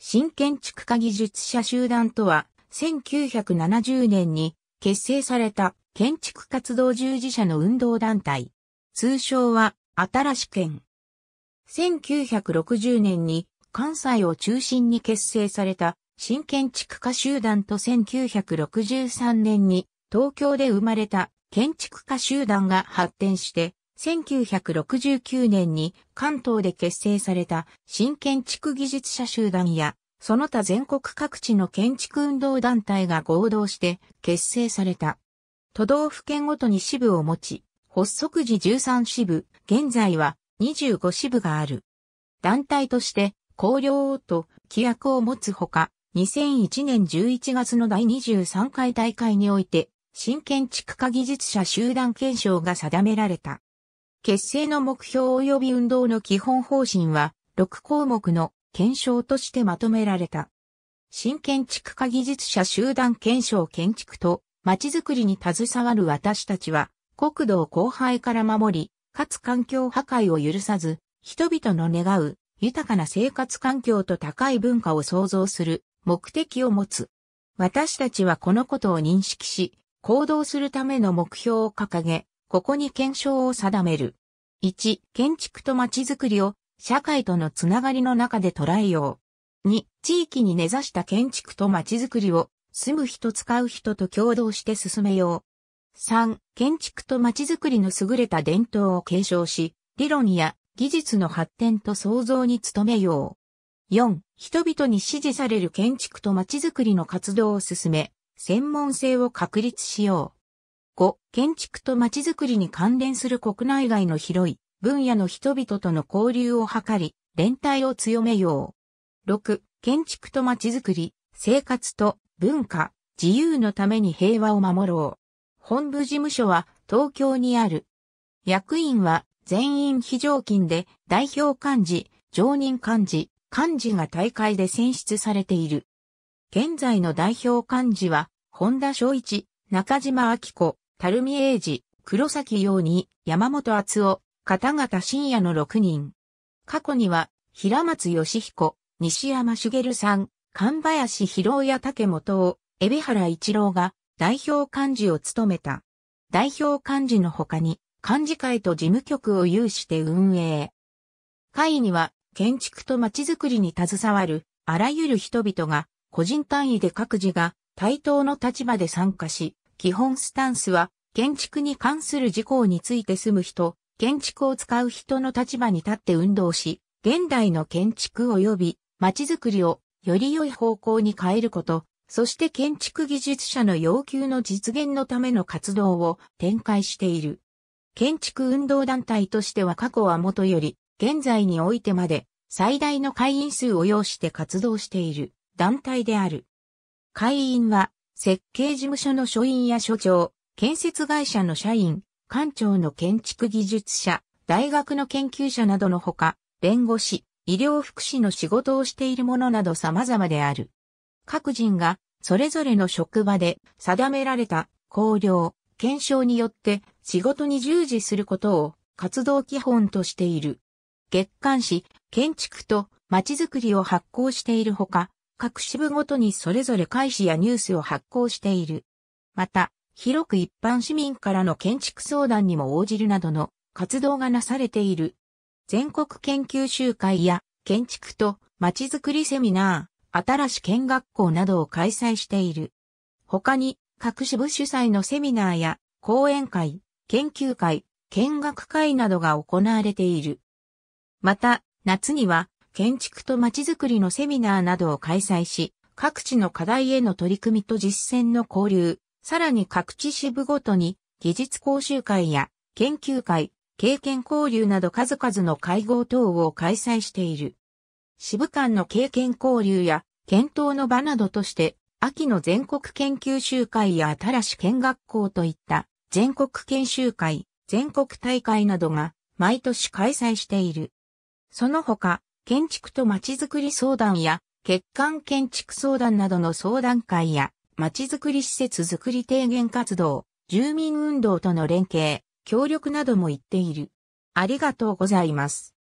新建築家技術者集団とは、1970年に結成された建築活動従事者の運動団体。通称は、新し県。1960年に関西を中心に結成された新建築家集団と1963年に東京で生まれた建築家集団が発展して1969年に関東で結成された新建築技術者集団や、その他全国各地の建築運動団体が合同して結成された。都道府県ごとに支部を持ち、発足時13支部、現在は25支部がある。団体として、高領と規約を持つほか、2001年11月の第23回大会において、新建築家技術者集団検証が定められた。結成の目標及び運動の基本方針は、6項目の検証としてまとめられた。新建築家技術者集団検証建築と、街づくりに携わる私たちは、国土を荒廃から守り、かつ環境破壊を許さず、人々の願う豊かな生活環境と高い文化を創造する目的を持つ。私たちはこのことを認識し、行動するための目標を掲げ、ここに検証を定める。1、建築と街づくりを社会とのつながりの中で捉えよう。2、地域に根ざした建築と街づくりを住む人使う人と共同して進めよう。3、建築と街づくりの優れた伝統を継承し、理論や技術の発展と創造に努めよう。4、人々に支持される建築と街づくりの活動を進め、専門性を確立しよう。5、建築と街づくりに関連する国内外の広い分野の人々との交流を図り、連帯を強めよう。6、建築と街づくり、生活と文化、自由のために平和を守ろう。本部事務所は東京にある。役員は全員非常勤で代表幹事、常任幹事、幹事が大会で選出されている。現在の代表幹事は、本田昭一、中島明子、垂水英二、黒崎陽に、山本厚夫、方々深夜の6人。過去には、平松義彦、西山茂さん、神林博や竹本を、海老原一郎が、代表幹事を務めた。代表幹事の他に、幹事会と事務局を有して運営。会には、建築とまちづくりに携わる、あらゆる人々が、個人単位で各自が、対等の立場で参加し、基本スタンスは、建築に関する事項について住む人、建築を使う人の立場に立って運動し、現代の建築及び街づくりをより良い方向に変えること、そして建築技術者の要求の実現のための活動を展開している。建築運動団体としては過去はもとより、現在においてまで最大の会員数を要して活動している団体である。会員は設計事務所の所員や所長、建設会社の社員、官庁の建築技術者、大学の研究者などのほか、弁護士、医療福祉の仕事をしているものなど様々である。各人が、それぞれの職場で定められた、考量、検証によって仕事に従事することを活動基本としている。月刊誌、建築と街づくりを発行しているほか、各支部ごとにそれぞれ開始やニュースを発行している。また、広く一般市民からの建築相談にも応じるなどの活動がなされている。全国研究集会や建築とまちづくりセミナー、新し見学校などを開催している。他に各支部主催のセミナーや講演会、研究会、見学会などが行われている。また、夏には建築と街づくりのセミナーなどを開催し、各地の課題への取り組みと実践の交流、さらに各地支部ごとに技術講習会や研究会、経験交流など数々の会合等を開催している。支部間の経験交流や検討の場などとして、秋の全国研究集会や新し見学校といった全国研修会、全国大会などが毎年開催している。その他、建築とまちづくり相談や、欠陥建築相談などの相談会や、まちづくり施設づくり提言活動、住民運動との連携、協力なども言っている。ありがとうございます。